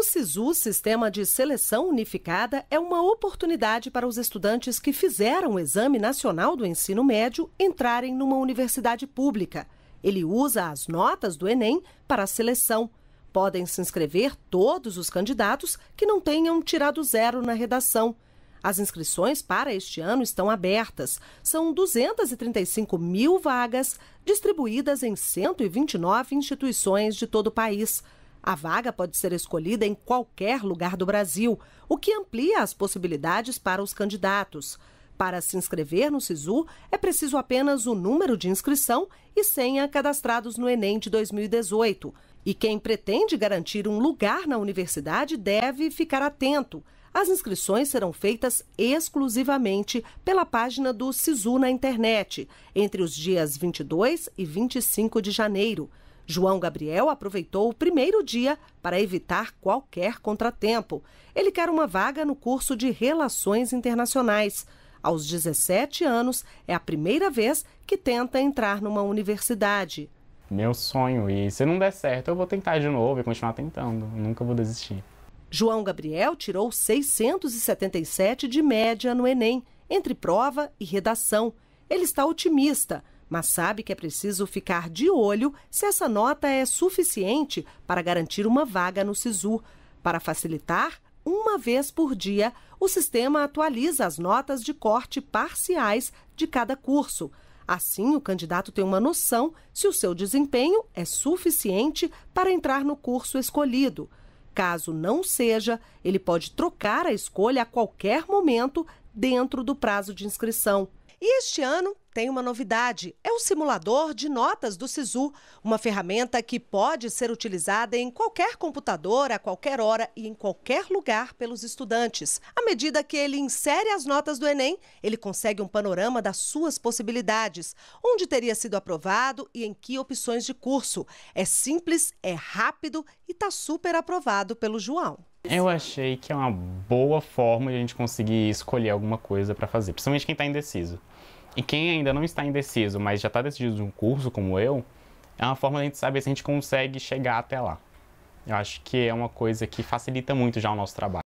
O SISU, Sistema de Seleção Unificada, é uma oportunidade para os estudantes que fizeram o Exame Nacional do Ensino Médio entrarem numa universidade pública. Ele usa as notas do Enem para a seleção. Podem se inscrever todos os candidatos que não tenham tirado zero na redação. As inscrições para este ano estão abertas. São 235 mil vagas, distribuídas em 129 instituições de todo o país. A vaga pode ser escolhida em qualquer lugar do Brasil, o que amplia as possibilidades para os candidatos. Para se inscrever no SISU, é preciso apenas o número de inscrição e senha cadastrados no Enem de 2018. E quem pretende garantir um lugar na universidade deve ficar atento. As inscrições serão feitas exclusivamente pela página do SISU na internet, entre os dias 22 e 25 de janeiro. João Gabriel aproveitou o primeiro dia para evitar qualquer contratempo. Ele quer uma vaga no curso de Relações Internacionais. Aos 17 anos, é a primeira vez que tenta entrar numa universidade. Meu sonho, e se não der certo, eu vou tentar de novo e continuar tentando. Eu nunca vou desistir. João Gabriel tirou 677 de média no Enem, entre prova e redação. Ele está otimista, mas sabe que é preciso ficar de olho se essa nota é suficiente para garantir uma vaga no SISU. Para facilitar, uma vez por dia, o sistema atualiza as notas de corte parciais de cada curso. Assim, o candidato tem uma noção se o seu desempenho é suficiente para entrar no curso escolhido. Caso não seja, ele pode trocar a escolha a qualquer momento dentro do prazo de inscrição. E este ano tem uma novidade: é o simulador de notas do SISU, uma ferramenta que pode ser utilizada em qualquer computador, a qualquer hora e em qualquer lugar pelos estudantes. À medida que ele insere as notas do Enem, ele consegue um panorama das suas possibilidades, onde teria sido aprovado e em que opções de curso. É simples, é rápido e está super aprovado pelo João. Eu achei que é uma boa forma de a gente conseguir escolher alguma coisa para fazer, principalmente quem está indeciso. E quem ainda não está indeciso, mas já está decidido de um curso como eu, é uma forma a gente saber se a gente consegue chegar até lá. Eu acho que é uma coisa que facilita muito já o nosso trabalho.